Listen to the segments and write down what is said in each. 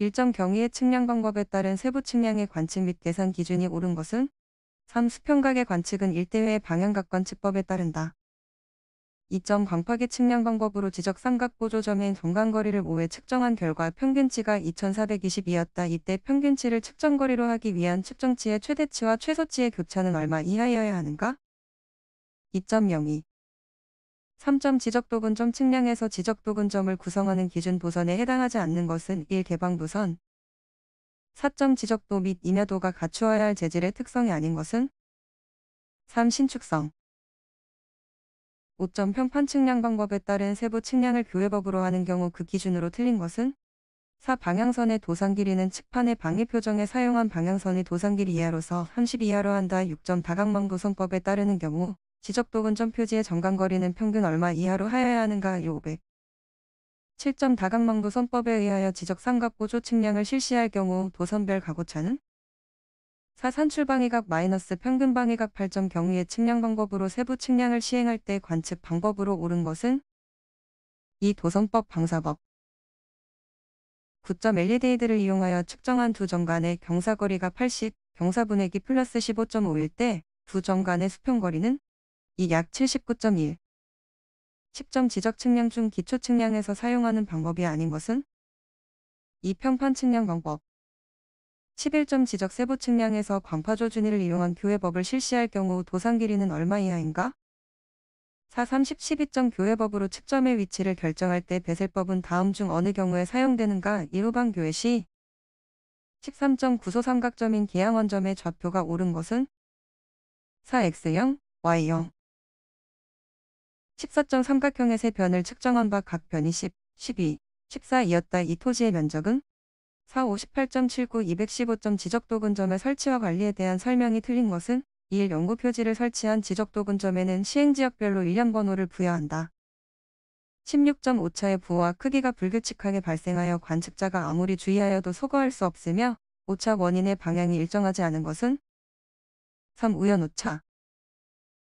일정 경위의 측량방법에 따른 세부 측량의 관측 및 계산 기준이 옳은 것은 3. 수평각의 관측은 일대회의 방향각 관측법에 따른다. 2점 광파기 측량 방법으로 지적 삼각 보조점인 동간거리를 5회 측정한 결과 평균치가 2422였다. 이때 평균치를 측정거리로 하기 위한 측정치의 최대치와 최소치의 교차는 얼마 이하여야 하는가? 2.02 3점 지적도근점 측량에서 지적도근점을 구성하는 기준 보선에 해당하지 않는 것은 1. 개방부선 4점 지적도 및 인야도가 갖추어야 할 재질의 특성이 아닌 것은 3. 신축성 5점 평판 측량 방법에 따른 세부 측량을 교회법으로 하는 경우 그 기준으로 틀린 것은 4. 방향선의 도상 길이는 측판의 방위 표정에 사용한 방향선이 도상 길이 이하로서 30 이하로 한다. 6점 다각망 구성법에 따르는 경우 지적도 운점 표지의 정강거리는 평균 얼마 이하로 하여야 하는가 요 500. 7점 다각망도 선법에 의하여 지적 삼각 보조 측량을 실시할 경우 도선별 가고차는 4. 산출방위각 마이너스 평균방위각 8점 경위의 측량 방법으로 세부 측량을 시행할 때 관측 방법으로 옳은 것은 2. 도선법 방사법 9점 엘리데이드를 이용하여 측정한 두 정간의 경사거리가 80, 경사분액기 플러스 15.5일 때두 정간의 수평거리는 이약 79.1. 10점 지적 측량 중 기초 측량에서 사용하는 방법이 아닌 것은? 이 평판 측량 방법. 11점 지적 세부 측량에서 광파조 준위를 이용한 교회법을 실시할 경우 도상 길이는 얼마 이하인가? 430 12점 교회법으로 측점의 위치를 결정할 때 배설법은 다음 중 어느 경우에 사용되는가? 1호방 교회 시 13점 구소 삼각점인 계양원점의 좌표가 오른 것은 4x0, y0. 14정 삼각형의 세 변을 측정한 바 각 변이 10, 12, 14이었다. 이 토지의 면적은 4, 58.79, 2 1 5 지적도 근점의 설치와 관리에 대한 설명이 틀린 것은 2일 연구 표지를 설치한 지적도 근점에는 시행지역별로 일련 번호를 부여한다. 16.5차의 부호와 크기가 불규칙하게 발생하여 관측자가 아무리 주의하여도 소거할 수 없으며 5차 원인의 방향이 일정하지 않은 것은 3. 우연 5차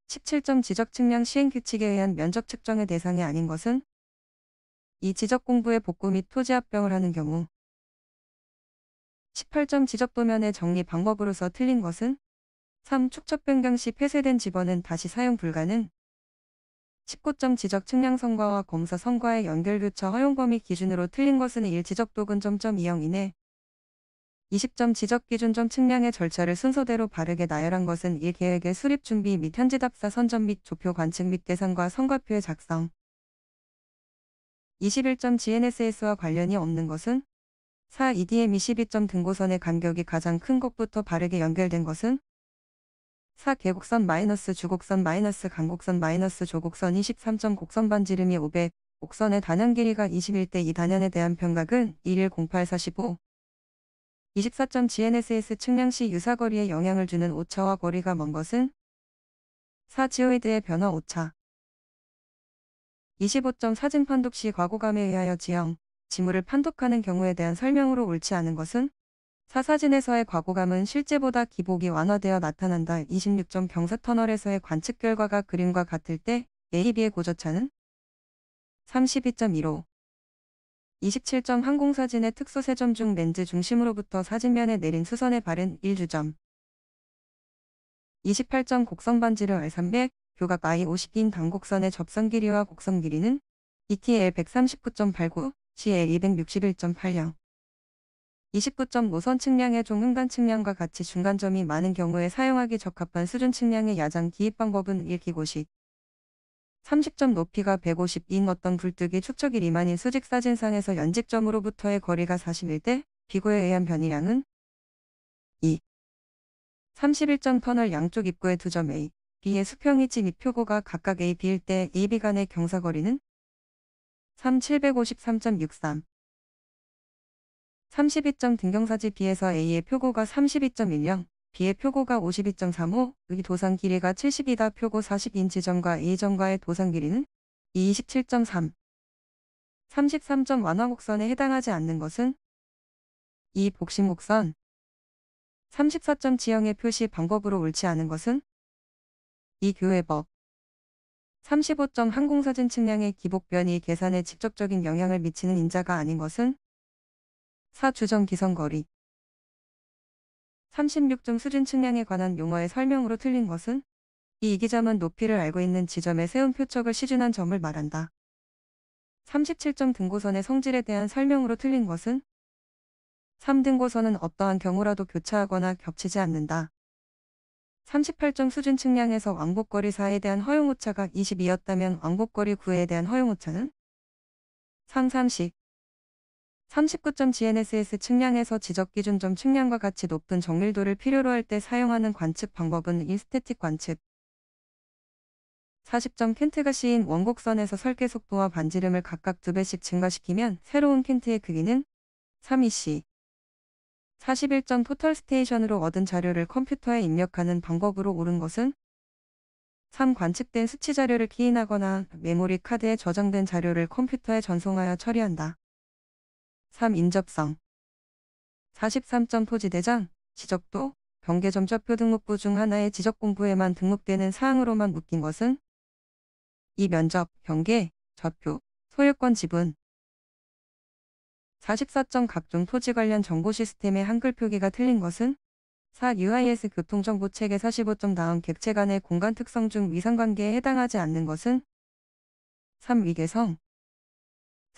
17점 지적 측량 시행 규칙에 의한 면적 측정의 대상이 아닌 것은 이 지적 공부의 복구 및 토지 합병을 하는 경우 18점 지적 도면의 정리 방법으로서 틀린 것은 3. 축척 변경 시 폐쇄된 집원은 다시 사용 불가능 19점 지적 측량 성과와 검사 성과의 연결 교차 허용 범위 기준으로 틀린 것은 1. 지적 도근 점점 2형 이내 20점 지적 기준점 측량의 절차를 순서대로 바르게 나열한 것은 이 계획의 수립 준비 및 현지 답사 선점및 조표 관측 및 대상과 성과표의 작성. 21점 GNSS와 관련이 없는 것은 4. EDM 22점 등고선의 간격이 가장 큰 것부터 바르게 연결된 것은 4. 계곡선 마이너스 주곡선 마이너스 간곡선 마이너스 조곡선 23점 곡선 반지름이 500 곡선의 단연 길이가 21대 2 단연에 대한 평각은 210845 24.GNSS 측량시 유사거리에 영향을 주는 오차와 거리가 먼 것은 4지오이드의 변화 오차 25.4진 판독 시 과고감에 의하여 지형, 지물을 판독하는 경우에 대한 설명으로 옳지 않은 것은 사사진에서의 과고감은 실제보다 기복이 완화되어 나타난다. 26점 경사터널에서의 관측 결과가 그림과 같을 때 예의비의 고저차는 32.15 27점 항공사진의 특수 3점 중 렌즈 중심으로부터 사진면에 내린 수선의 바른 1주점. 28점 곡선 반지를 R300, 교각 I 50인 단곡선의 접선 길이와 곡선 길이는 ETL 139.89, CL 261.80. 29점 노선 측량의 종횡단 측량과 같이 중간점이 많은 경우에 사용하기 적합한 수준 측량의 야장 기입 방법은 읽기고식. 30점 높이가 150인 어떤 굴뚝이 축적이 리만인 수직 사진상에서 연직점으로부터의 거리가 41대 비고에 의한 변이량은 2. 31점 터널 양쪽 입구의 두 점 A, B의 수평이치 밑표고가 각각 A, B일 때 A, B 간의 경사거리는 3, 753.63 32점 등경사지 B에서 A의 표고가 32.10 비의 표고가 52.35, 의도산 길이가 70이다 표고 40인치점과 A점과의 도산 길이는 27.3, 33점 완화곡선에 해당하지 않는 것은 이 복심곡선 34점 지형의 표시 방법으로 옳지 않은 것은 이 교회법 35점 항공사진 측량의 기복변이 계산에 직접적인 영향을 미치는 인자가 아닌 것은 4. 주정 기선거리 36중 수준 측량에 관한 용어의 설명으로 틀린 것은 이 이기점은 높이를 알고 있는 지점의 세운 표적을 시준한 점을 말한다. 37점 등고선의 성질에 대한 설명으로 틀린 것은 3등고선은 어떠한 경우라도 교차하거나 겹치지 않는다. 38점 수준 측량에서 왕복거리 4에 대한 허용 오차가 22였다면 왕복거리 9에 대한 허용 오차는 상상식 39점 GNSS 측량에서 지적 기준점 측량과 같이 높은 정밀도를 필요로 할 때 사용하는 관측 방법은 인스테틱 관측. 40점 켄트가 씌인 원곡선에서 설계 속도와 반지름을 각각 두배씩 증가시키면 새로운 켄트의 크기는 3EC. 41점 토탈 스테이션으로 얻은 자료를 컴퓨터에 입력하는 방법으로 옳은 것은 3. 관측된 수치 자료를 기인하거나 메모리 카드에 저장된 자료를 컴퓨터에 전송하여 처리한다. 3. 인접성 43점 토지대장, 지적도, 경계점적표 등록부 중 하나의 지적공부에만 등록되는 사항으로만 묶인 것은 이 면접, 경계, 저표, 소유권 지분 44점 각종 토지 관련 정보 시스템의 한글 표기가 틀린 것은 4. UIS 교통정보체계 45점 다음 객체 간의 공간 특성 중 위상관계에 해당하지 않는 것은 3. 위계성,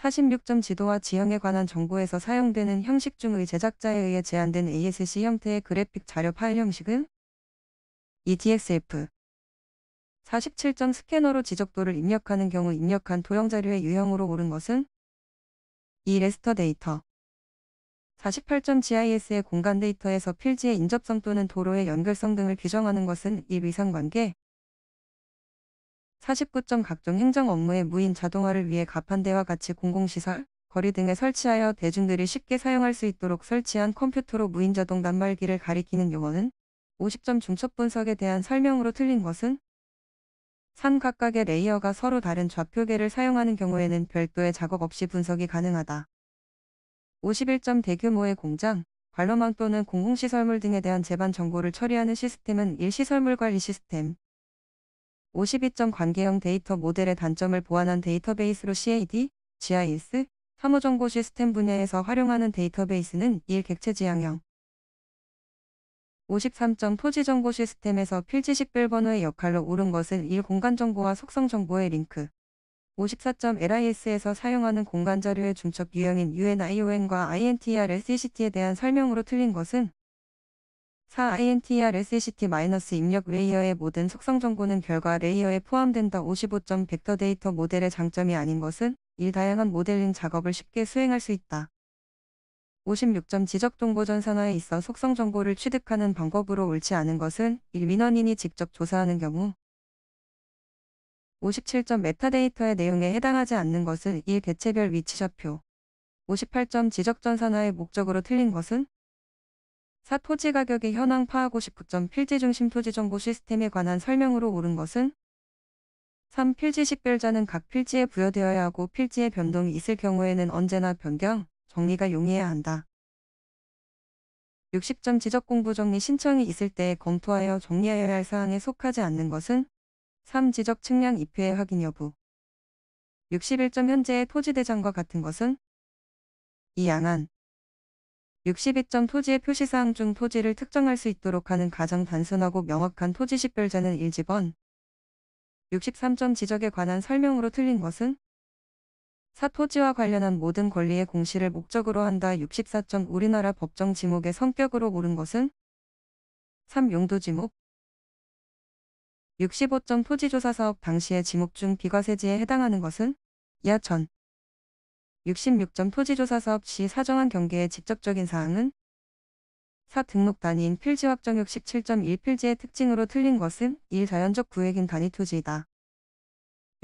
46점 지도와 지형에 관한 정보에서 사용되는 형식 중의 제작자에 의해 제한된 ASC 형태의 그래픽 자료 파일 형식은 EDXF 47점 스캐너로 지적도를 입력하는 경우 입력한 도형 자료의 유형으로 오른 것은 이 레스터 데이터 48점 GIS의 공간 데이터에서 필지의 인접성 또는 도로의 연결성 등을 규정하는 것은 e 이 위상관계 49점 각종 행정 업무의 무인 자동화를 위해 가판대와 같이 공공시설, 거리 등에 설치하여 대중들이 쉽게 사용할 수 있도록 설치한 컴퓨터로 무인 자동 단말기를 가리키는 용어는 50점 중첩 분석에 대한 설명으로 틀린 것은 산 각각의 레이어가 서로 다른 좌표계를 사용하는 경우에는 별도의 작업 없이 분석이 가능하다. 51점 대규모의 공장, 관로망 또는 공공시설물 등에 대한 재반 정보를 처리하는 시스템은 일시설물 관리 시스템, 52점 관계형 데이터 모델의 단점을 보완한 데이터베이스로 CAD, GIS, 사무정보 시스템 분야에서 활용하는 데이터베이스는 1. 객체 지향형 53점 토지 정보 시스템에서 필지 식별 번호의 역할로 옳은 것은 1. 공간 정보와 속성 정보의 링크 54점 LIS에서 사용하는 공간 자료의 중첩 유형인 UNION과 INTR, LCCT에 대한 설명으로 틀린 것은 4. INTR SCT- e 입력 레이어의 모든 속성 정보는 결과 레이어에 포함된다. 55.100터 데이터 모델의 장점이 아닌 것은 1. 다양한 모델링 작업을 쉽게 수행할 수 있다. 56점 지적 정보 전산화에 있어 속성 정보를 취득하는 방법으로 옳지 않은 것은 1. 민원인이 직접 조사하는 경우 57점 메타데이터의 내용에 해당하지 않는 것은 1. 개체별 위치좌표 58점 지적 전산화의 목적으로 틀린 것은 사 토지 가격의 현황 파악 59점 필지 중심 토지 정보 시스템에 관한 설명으로 옳은 것은 3. 필지식별자는 각 필지에 부여되어야 하고 필지의 변동이 있을 경우에는 언제나 변경, 정리가 용이해야 한다. 60점 지적공부 정리 신청이 있을 때에 검토하여 정리하여야 할 사항에 속하지 않는 것은 3. 지적 측량 입회 확인 여부 61점 현재의 토지대장과 같은 것은 이 양안 62점 토지의 표시사항 중 토지를 특정할 수 있도록 하는 가장 단순하고 명확한 토지식별자는 1집번 63점 지적에 관한 설명으로 틀린 것은 사토지와 관련한 모든 권리의 공시를 목적으로 한다 64점 우리나라 법정 지목의 성격으로 모른 것은 3. 용도 지목 65점 토지조사사업 당시의 지목 중 비과세지에 해당하는 것은 이하천 66점 토지조사사업 시 사정한 경계의 직접적인 사항은 4. 등록 단위인 필지 확정 67.1 필지의 특징으로 틀린 것은 1. 자연적 구획인 단위 토지이다.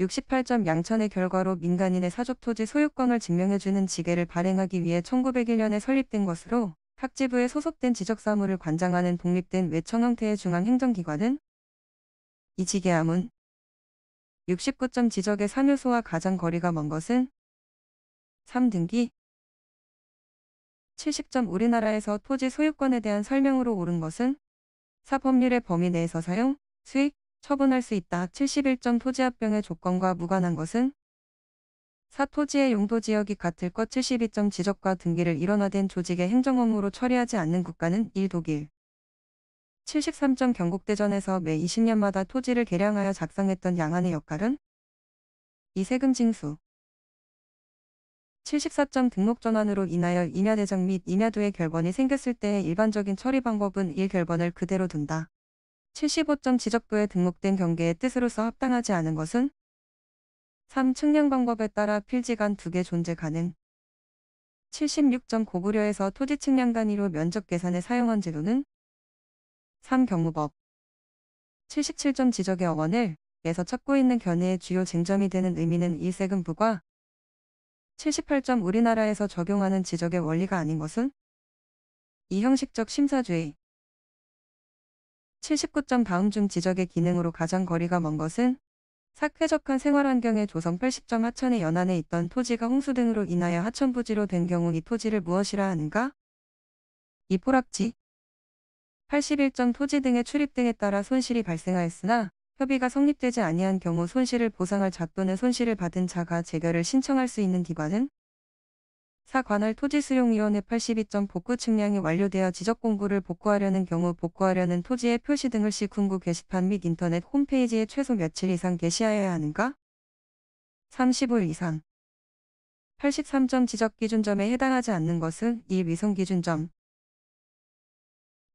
68점 양천의 결과로 민간인의 사적토지 소유권을 증명해주는 지계를 발행하기 위해 1901년에 설립된 것으로 탁지부에 소속된 지적사무를 관장하는 독립된 외청 형태의 중앙행정기관은 이 지계함은 69점 지적의 사묘소와 가장 거리가 먼 것은 3등기 70점 우리나라에서 토지 소유권에 대한 설명으로 옳은 것은 사법률의 범위 내에서 사용, 수익, 처분할 수 있다. 71점 토지 합병의 조건과 무관한 것은 사토지의 용도 지역이 같을 것 72점 지적과 등기를 일원화된 조직의 행정 업무로 처리하지 않는 국가는 1. 독일 73점 경국대전에서 매 20년마다 토지를 개량하여 작성했던 양안의 역할은 이 세금 징수 74점 등록 전환으로 인하여 임야대장 및 임야도의 결번이 생겼을 때의 일반적인 처리 방법은 1결번을 그대로 둔다. 75점 지적도에 등록된 경계의 뜻으로서 합당하지 않은 것은 3. 측량 방법에 따라 필지 간 두 개 존재 가능 76점 고구려에서 토지 측량 단위로 면적 계산에 사용한 제도는 3. 경무법 77점 지적의 어원을 에서 찾고 있는 견해의 주요 쟁점이 되는 의미는 이 세금 부과 78점 우리나라에서 적용하는 지적의 원리가 아닌 것은 이형식적 심사주의 79점 다음 중 지적의 기능으로 가장 거리가 먼 것은 삭쾌적한 생활환경의 조성 80점 하천의 연안에 있던 토지가 홍수 등으로 인하여 하천부지로 된 경우 이 토지를 무엇이라 하는가? 이포락지 81점 토지 등의 출입 등에 따라 손실이 발생하였으나 협의가 성립되지 아니한 경우 손실을 보상할 자 또는 손실을 받은 자가 재결을 신청할 수 있는 기관은 사 관할 토지수용위원회 82.복구 측량이 완료되어 지적공고를 복구하려는 경우 복구하려는 토지의 표시 등을 시군구 게시판 및 인터넷 홈페이지에 최소 며칠 이상 게시하여야 하는가? 3 5일 이상 83점 지적기준점에 해당하지 않는 것은 이 위성기준점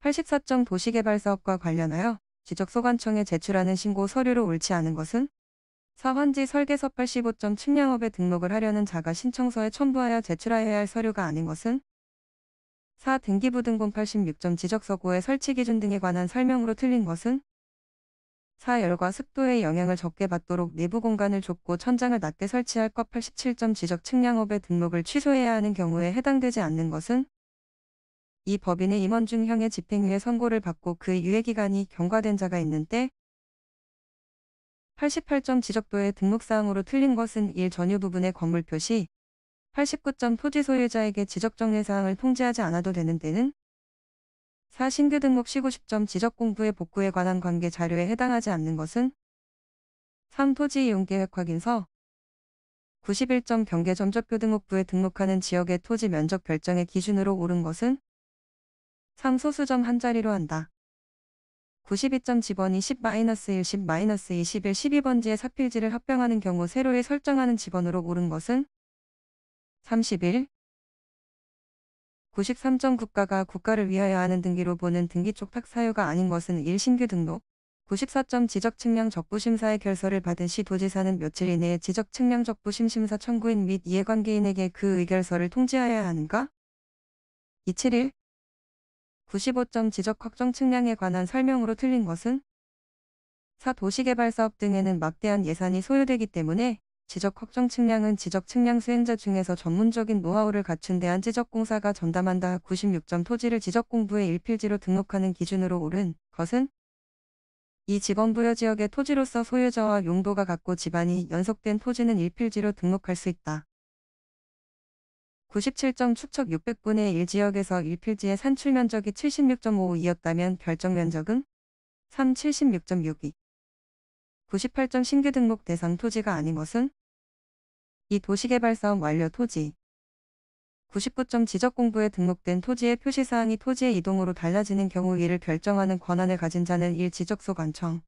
84점 도시개발사업과 관련하여 지적소관청에 제출하는 신고 서류로 옳지 않은 것은 사환지 설계서 85점 측량업에 등록을 하려는 자가 신청서에 첨부하여 제출하여야 할 서류가 아닌 것은 4. 등기부 등본 86점 지적서고의 설치 기준 등에 관한 설명으로 틀린 것은 4. 열과 습도의 영향을 적게 받도록 내부 공간을 좁고 천장을 낮게 설치할 것 87점 지적 측량업의 등록을 취소해야 하는 경우에 해당되지 않는 것은 이 법인의 임원 중 형의 집행유예 선고를 받고 그 유예기간이 경과된 자가 있는데 88점 지적도의 등록사항으로 틀린 것은 1. 전유 부분의 건물 표시 89점 토지 소유자에게 지적정리사항을 통지하지 않아도 되는 데는 4. 신규 등록 시 90점 지적공부의 복구에 관한 관계 자료에 해당하지 않는 것은 3. 토지 이용계획 확인서 91점 경계점적표 등록부에 등록하는 지역의 토지 면적 결정의 기준으로 옳은 것은 상소수정 한자리로 한다. 92점 집원이 10-1, 10-2, 11, 12번지의 사필지를 합병하는 경우 세로에 설정하는 집원으로 고른 것은 31. 93점 국가가 국가를 위하여 하는 등기로 보는 등기 쪽탁 사유가 아닌 것은 1. 신규 등록 94점 지적측량 적부심사의 결서를 받은 시 도지사는 며칠 이내에 지적측량 적부심심사 청구인 및 이해관계인에게 그 의결서를 통지하여야 하는가? 2 7일 95점 지적 확정 측량에 관한 설명으로 틀린 것은 4. 도시개발 사업 등에는 막대한 예산이 소요되기 때문에 지적 확정 측량은 지적 측량 수행자 중에서 전문적인 노하우를 갖춘 대한 지적공사가 전담한다 96점 토지를 지적공부의 일필지로 등록하는 기준으로 옳은 것은 이 직원부여 지역의 토지로서 소유자와 용도가 같고 집안이 연속된 토지는 일필지로 등록할 수 있다. 97점 축척 600분의 1 지역에서 1필지의 산출 면적이 76.52였다면 결정 면적은 3 76.62. 98점 신규 등록 대상 토지가 아닌 것은 이 도시개발 사업 완료 토지. 99점 지적공부에 등록된 토지의 표시사항이 토지의 이동으로 달라지는 경우 이를 결정하는 권한을 가진 자는 1 지적소 관청.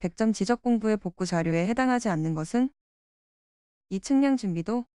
100점 지적공부의 복구 자료에 해당하지 않는 것은 이 측량 준비도